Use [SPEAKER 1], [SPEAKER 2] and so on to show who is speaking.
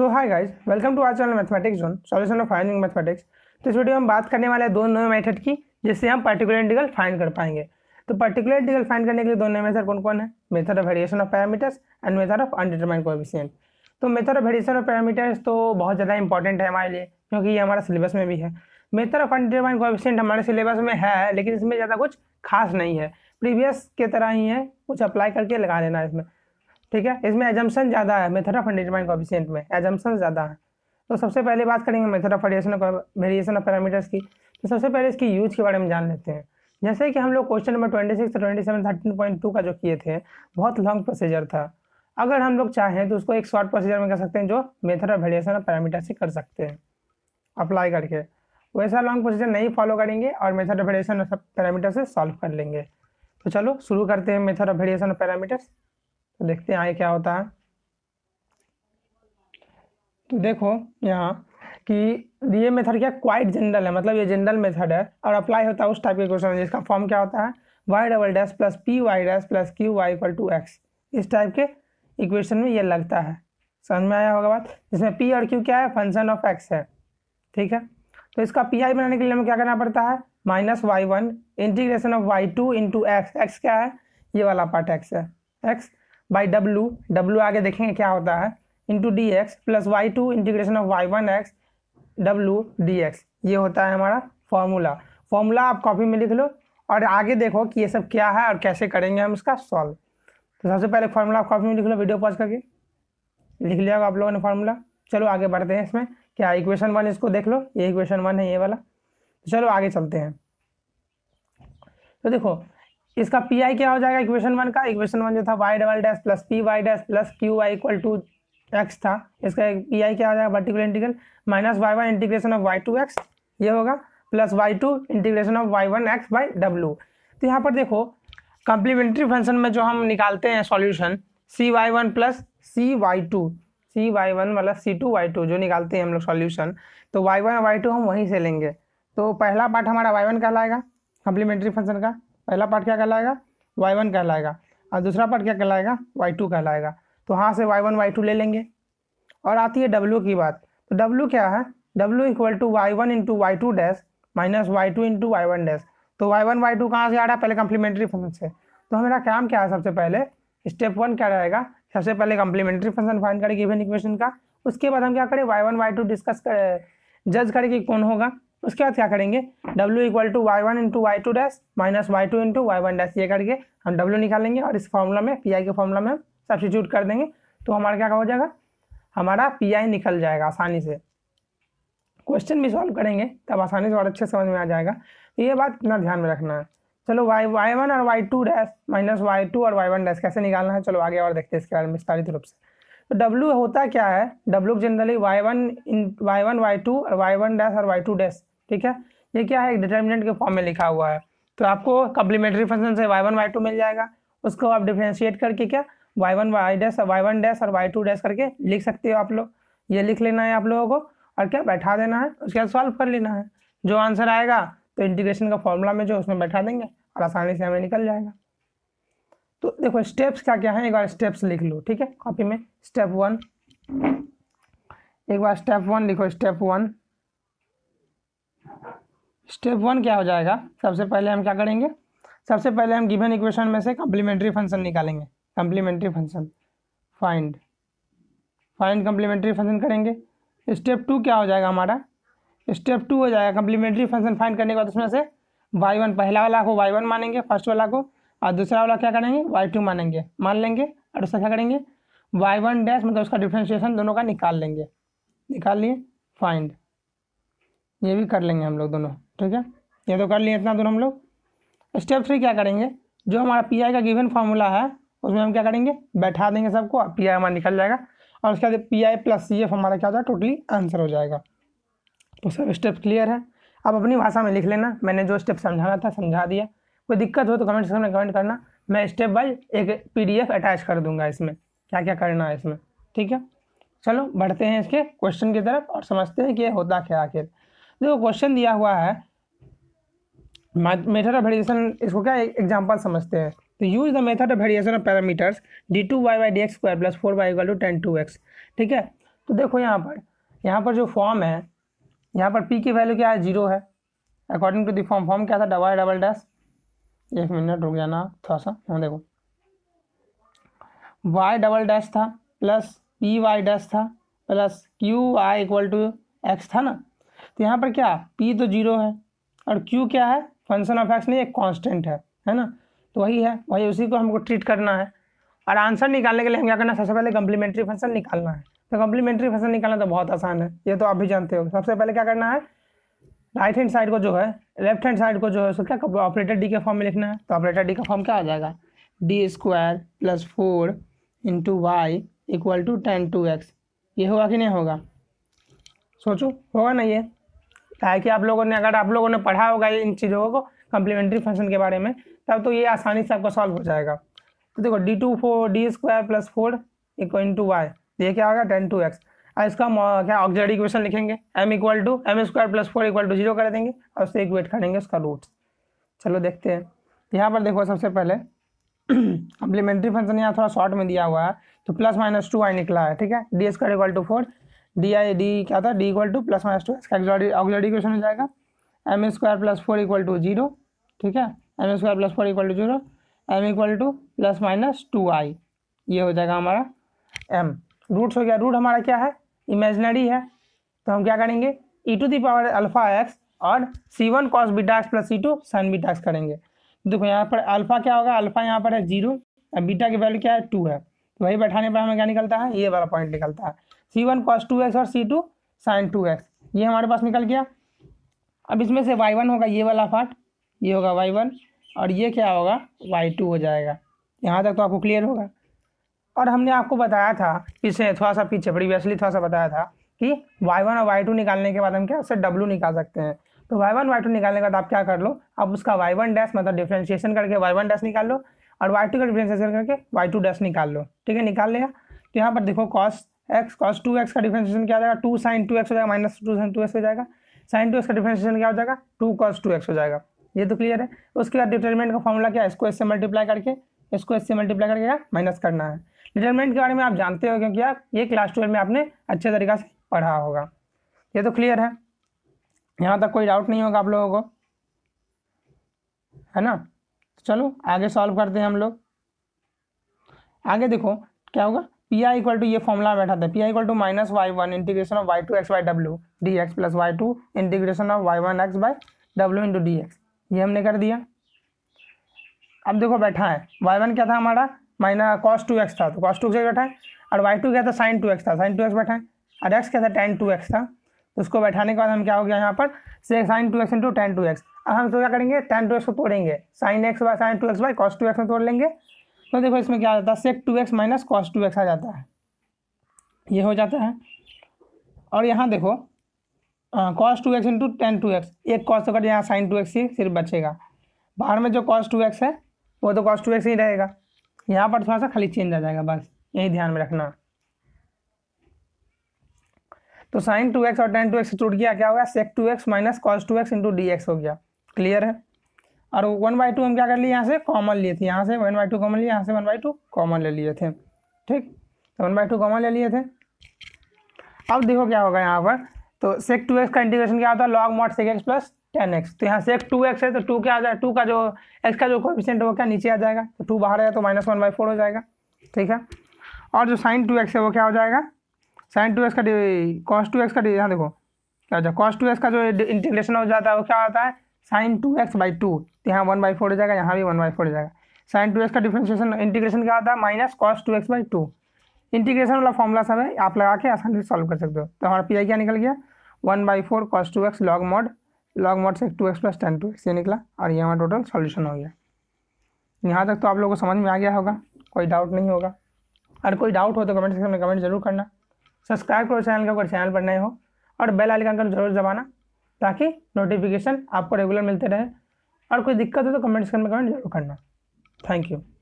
[SPEAKER 1] so hi guys welcome to our channel mathematics zone solution of finding mathematics तो इस video में हम बात करने वाले हैं दो नए मेथड की जिससे हम पर्टिकुलर इंटीग्रल फाइंड कर पाएंगे तो पर्टिकुलर इंटीग्रल फाइंड करने के लिए दोनों मेथड कौन कौन है method of variation of parameters and method of undetermined coefficient तो method of variation of parameters तो बहुत ज़्यादा इंपॉर्टेंट है हमारे लिए क्योंकि ये हमारा सिलेबस में भी है मेथड ऑफ अनडिटरमाइंड कोएफिशिएंट हमारे सिलेबस में है लेकिन इसमें ज़्यादा कुछ खास नहीं है प्रीवियस के तरह ही है कुछ अप्लाई करके लगा लेना है इसमें ठीक है इसमें एजम्सन ज़्यादा है मेथड ऑफ अनडिटर्माइन कॉफिशियंट में एजम्पन ज़्यादा है तो सबसे पहले बात करेंगे method of variation variation of parameters की तो सबसे पहले इसकी यूज के बारे में जान लेते हैं जैसे कि हम लोग question number twenty six twenty seven thirteen point two का जो किए थे बहुत लॉन्ग प्रोसीजर था अगर हम लोग चाहें तो उसको एक शॉर्ट प्रोसीजर में कर सकते हैं जो method of variation of parameter से कर सकते हैं अप्लाई करके वैसा लॉन्ग प्रोसीजर नहीं फॉलो करेंगे और मेथड ऑफ वेरिएशन पैरामीटर से सॉल्व कर लेंगे तो चलो शुरू करते हैं method of variation of parameters तो देखते हैं आगे क्या होता है तो देखो यहाँ कि ये मेथड क्या क्वाइट जनरल है मतलब ये जनरल मेथड है और अप्लाई होता है उस टाइप के क्वेश्चन जिसका फॉर्म क्या होता है Y double dash plus P Y dash plus Q Y equal to X इस टाइप के इक्वेशन में ये लगता है समझ में आया होगा बात जिसमें पी और क्यू क्या है फंक्शन ऑफ एक्स है ठीक है तो इसका पी आई बनाने के लिए हमें क्या करना पड़ता है minus Y one integration of Y two into X X क्या है ये वाला पार्ट एक्स है एक्स बाई डब्लू डब्लू आगे देखेंगे क्या होता है into D X plus Y two integration of Y one X W D X ये होता है हमारा फॉर्मूला फॉर्मूला आप कॉपी में लिख लो और आगे देखो कि ये सब क्या है और कैसे करेंगे हम इसका सॉल्व तो सबसे पहले फॉर्मूला आप कॉपी में लिख लो वीडियो पॉज करके लिख लिया आप लोगों ने फॉर्मूला चलो आगे बढ़ते हैं इसमें क्या इक्वेशन वन इसको देख लो ये इक्वेशन वन है ये वाला तो चलो आगे चलते हैं तो देखो इसका पी आई क्या हो जाएगा इक्वेशन वन का इक्वेशन वन जो था y double dash plus P Y dash plus Q Y equal to x था इसका पी आई क्या हो जाएगा vertical integral minus y y integration of Y two x ये होगा plus Y two integration of Y one x by डब्लू तो यहाँ पर देखो कम्प्लीमेंट्री फंक्शन में जो हम निकालते हैं solution c y one plus c y two c y one मतलब सी टू वाई टू जो निकालते हैं हम लोग सॉल्यूशन तो वाई वन वाई टू हम वहीं से लेंगे तो पहला पार्ट हमारा वाई वन कहलाएगा कंप्लीमेंट्री फंक्शन का पहला पार्ट क्या कहलाएगा वाई वन कहलाएगा और दूसरा पार्ट क्या कहलाएगा वाई टू कहलाएगा तो हाँ से वाई वन वाई टू ले लेंगे और आती है डब्ल्यू की बात तो डब्ल्यू क्या है डब्ल्यू equal to y one into y two dash minus y two into y one dash तो वाई वन वाई टू कहाँ से आ रहा है पहले कम्प्लीमेंट्री फंक्शन से तो हमारा काम क्या है सबसे पहले स्टेप वन क्या रहेगा सबसे पहले कम्प्लीमेंट्री फंक्शन फाइन करेगी इवन इक्वेशन का उसके बाद हम क्या करें y one y two discuss करें जज करें कि कौन होगा उसके बाद क्या करेंगे डब्ल्यू equal to y one into y two dash minus y two into y one dash ये करके हम डब्ल्यू निकालेंगे और इस फॉर्मूला में पी आई के फॉर्मूला में हम सब्सिट्यूट कर देंगे तो हमारा क्या हो जाएगा हमारा पी आई निकल जाएगा आसानी से क्वेश्चन भी सॉल्व करेंगे तब आसानी से और अच्छे समझ में आ जाएगा तो ये बात इतना ध्यान में रखना है चलो वाई वाई वन और y two dash minus y two और वाई वन डैश कैसे निकालना है चलो आगे और देखते हैं इसके बारे में विस्तारित रूप से तो डब्ल्यू होता क्या है डब्ल्यू generally y one in y one y two और वाई वन डैश और वाई टू डैश ठीक है ये क्या है डिटर्मिनेंट के फॉर्म में लिखा हुआ है तो आपको कम्प्लीमेंट्री फंक्शन से वाई वन वाई टू मिल जाएगा उसको आप डिफ्रेंशिएट करके क्या y one y dash y one dash और वाई टू डैश करके लिख सकते हो आप लोग ये लिख लेना है आप लोगों को और क्या बैठा देना है उसके बाद सॉल्व कर लेना है जो आंसर आएगा तो इंटीग्रेशन का फॉर्मूला में जो उसमें बैठा देंगे और आसानी से हमें निकल जाएगा तो देखो स्टेप्स क्या क्या है एक बार स्टेप्स लिख लो ठीक है कॉपी में स्टेप वन एक बार स्टेप वन लिखो स्टेप वन स्टेप वन क्या हो जाएगा सबसे पहले हम क्या करेंगे सबसे पहले हम गिवन इक्वेशन में से कम्प्लीमेंट्री फंक्शन निकालेंगे complementary function find find complementary function करेंगे स्टेप टू क्या हो जाएगा हमारा स्टेप टू हो जाएगा कम्प्लीमेंट्री फंक्शन फाइंड करने के बाद उसमें से वाई वन पहला वाला को वाई वन मानेंगे फर्स्ट वाला को और दूसरा वाला क्या करेंगे वाई टू मानेंगे मान लेंगे और उसका क्या करेंगे वाई वन डैश मतलब उसका डिफ्रेंशिएशन दोनों का निकाल लेंगे निकाल लिए फाइंड ये भी कर लेंगे हम लोग दोनों ठीक है ये तो कर लिए इतना दूर हम लोग स्टेप थ्री क्या करेंगे जो हमारा पी आई का गिवन फार्मूला है उसमें हम क्या करेंगे बैठा देंगे सबको पी आई हमारा निकल जाएगा और उसके बाद P I plus C F हमारा क्या हो जाएगा टोटली आंसर हो जाएगा तो सब स्टेप क्लियर है आप अपनी भाषा में लिख लेना मैंने जो स्टेप समझाना था समझा दिया कोई दिक्कत हो तो कमेंट सेक्शन में कमेंट करना मैं स्टेप बाई एक पी अटैच कर दूंगा इसमें क्या क्या करना है इसमें ठीक है चलो बढ़ते हैं इसके क्वेश्चन की तरफ और समझते हैं कि होता क्या आखिर जो क्वेश्चन दिया हुआ है मेथड ऑफ वेरिएशन इसको क्या एग्जाम्पल समझते हैं तो use the method of variation of parameters d two y y d x square plus four y equal to tan two x ठीक है तो देखो यहाँ पर यहाँ पर जो फॉर्म है यहाँ पर पी की वैल्यू क्या है जीरो है according to the form form क्या था डबल डबल डैश एक मिनट रुक जाना थोड़ा सा हाँ देखो वाई डबल डैश था प्लस पी वाई डैश था plus Q I equal to x था ना तो यहाँ पर क्या पी तो जीरो है और क्यू क्या है फंक्शन ऑफ एक्स नहीं एक कांस्टेंट है है ना तो वही है वही उसी को हमको ट्रीट करना है और आंसर निकालने के लिए हम क्या करना है सबसे पहले कम्प्लीमेंट्री फंक्शन निकालना है तो कम्प्लीमेंट्री फंक्शन निकालना तो बहुत आसान है ये तो आप भी जानते हो सबसे पहले क्या करना है राइट हैंड साइड को जो है लेफ्ट हैंड साइड को जो है उसको क्या ऑपरेटर डी के फॉर्म में लिखना है तो ऑपरेटर डी का फॉर्म क्या आ जाएगा d square plus four into y equal to tan two x ये होगा कि नहीं होगा सोचो होगा ना ये ताकि आप लोगों ने अगर आप लोगों ने पढ़ा होगा इन चीज़ों को कम्प्लीमेंट्री फंक्शन के बारे में तब तो ये आसानी से आपका सॉल्व हो जाएगा तो देखो d two four d square plus four equal to y ये क्या होगा टेन टू एक्स और इसका क्या ऑक्जरी इक्वेशन लिखेंगे m equal to m square plus four equal to zero कर देंगे और उससे इक्वेट करेंगे उसका रूट चलो देखते हैं यहाँ पर देखो सबसे पहले कम्प्लीमेंट्री फंक्शन यहाँ थोड़ा शॉर्ट में दिया हुआ है तो प्लस माइनस टू आई निकला है ठीक है d square equal to four d I d क्या था d equal to plus minus two इसका ऑक्जरी इक्वेशन हो जाएगा m square plus four equal to zero ठीक है m square plus four equal to zero m equal to plus minus two I ये हो जाएगा हमारा एम रूट्स हो गया रूट हमारा क्या है इमेजनरी है तो हम क्या करेंगे e two the power alpha x और c one cos beta x plus c two sine beta x करेंगे देखो यहाँ पर अल्फ़ा क्या होगा अल्फ़ा यहाँ पर है जीरो बीटा की वैल्यू क्या है टू है वही बैठाने पर हमें क्या निकलता है ये वाला पॉइंट निकलता है c one cos two x और c two sine two x ये हमारे पास निकल गया अब इसमें से वाई वन होगा ये वाला पार्ट ये होगा वाई वन और ये क्या होगा वाई टू हो जाएगा यहाँ तक तो आपको क्लियर होगा और हमने आपको बताया था पीछे थोड़ा सा पीछे प्रीवियसली थोड़ा सा बताया था कि वाई वन और वाई टू निकालने के बाद हम क्या उससे डब्लू निकाल सकते हैं तो वाई वन वाई टू निकालने के बाद आप क्या कर लो आप उसका वाई वन डैश मतलब डिफ्रेंशिएशन करके वाई वन डैश निकाल लो और वाई टू का डिफ्रेंशिएशन करके वाई टू डैश निकाल लो ठीक है निकाल लिया तो यहाँ पर देखो cos x cos two x का डिफ्रेंशिएशन क्या हो जाएगा टू साइन टू एक्स हो जाएगा minus two sine two x हो जाएगा साइन टू एक्स का डिफ्रेंशिएशन क्या हो जाएगा टू कॉस टू एक्स हो जाएगा ये तो क्लियर है उसके बाद डिटरमिनेंट का फॉर्मूला क्या है इसको इससे मल्टीप्लाई करके इसको इससे मल्टीप्लाई करके माइनस करना है डिटरमिनेंट के बारे में आप जानते हो क्योंकि आप ये क्लास ट्वेल्व में आपने अच्छे तरीके से पढ़ा होगा ये तो क्लियर है यहाँ तक कोई डाउट नहीं होगा आप लोगों को है ना चलो आगे सॉल्व करते हैं हम लोग आगे देखो क्या होगा पी आई इक्वल टू ये फॉर्मुला बैठा था P I equal to minus Y one integration of Y two x by W D X plus Y two integration of Y one x by W into D X ये हमने कर दिया अब देखो बैठा है वाई वन क्या था हमारा माइना कॉस टू एक्स था तो कॉस टू एक्स बैठा है और वाई टू क्या था साइन टू एक्स था साइन टू एक्स बैठा है और एक्स क्या था टेन टू एक्स था तो उसको बैठाने के बाद हम क्या हो गया यहाँ पर से sine two x into tan two x अब हम तो क्या करेंगे टेन टू एक्स को तोड़ेंगे sine x by sine two x by cos two x में तोड़ लेंगे तो देखो इसमें क्या आ जाता है sec two x minus cos two x आ जाता है ये हो जाता है और यहाँ देखो cos two x into tan two x एक कॉस तो कट यहाँ साइन टू एक्स ही सिर्फ बचेगा बाहर में जो कॉस टू एक्स है वो तो कॉस टू एक्स ही रहेगा यहाँ पर थोड़ा सा खाली चेंज आ जाएगा बस यही ध्यान में रखना तो साइन टू एक्स और टेन टू एक्स टूट गया क्या हो गया sec two x minus cos two x into D x हो गया क्लियर है और वन बाई टू हम क्या कर लिए यहाँ से कॉमन लिए थे यहाँ से वन बाई टू कॉमन लिए यहाँ से वन बाई टू कॉमन ले लिए थे ठीक तो वन बाई टू कॉमन ले लिए थे अब देखो क्या होगा यहाँ पर तो सेक टू एक्स का इंटीग्रेशन क्या होता है log mod sec x plus tan x तो यहाँ सेक टू एक्स है तो टू क्या आ जाए टू का जो एक्स का जो कॉफिशेंट है वो क्या नीचे आ जाएगा तो टू बाहर आया तो माइनस वन बाई फोर हो जाएगा ठीक है और जो साइन टू एक्स है वो क्या हो जाएगा साइन टू एक्स का कॉस टू एक्स का यहाँ देखो क्या हो जाए कॉस टू एक्स का जो इंटीग्रेशन हो जाता है वो क्या होता है sine two x by two तो यहाँ वन बाई फोर हो जाएगा यहाँ भी वन बाई फोर हो जाएगा साइन टू एक्स का डिफ्रेंशिएशन इंटीग्रेशन क्या होता है minus cos two x by two integration वाला फॉर्मूला सब है आप लगा के आसानी से सॉल्व कर सकते हो तो हमारा पी आई क्या निकल गया one by four cos two x log mod log mod sec two x plus tan two x ये निकला और ये हमारा टोटल सॉल्यूशन हो गया यहाँ तक तो आप लोगों को समझ में आ गया होगा कोई डाउट नहीं होगा और कोई डाउट हो तो कमेंट सेक्शन में कमेंट जरूर करना सब्सक्राइब करो चैनल का अगर चैनल पर नए हो और बेल आइकन का जरूर दबाना ताकि नोटिफिकेशन आपको रेगुलर मिलते रहे और कोई दिक्कत हो तो कमेंट्स करने में कमेंट जरूर करना थैंक यू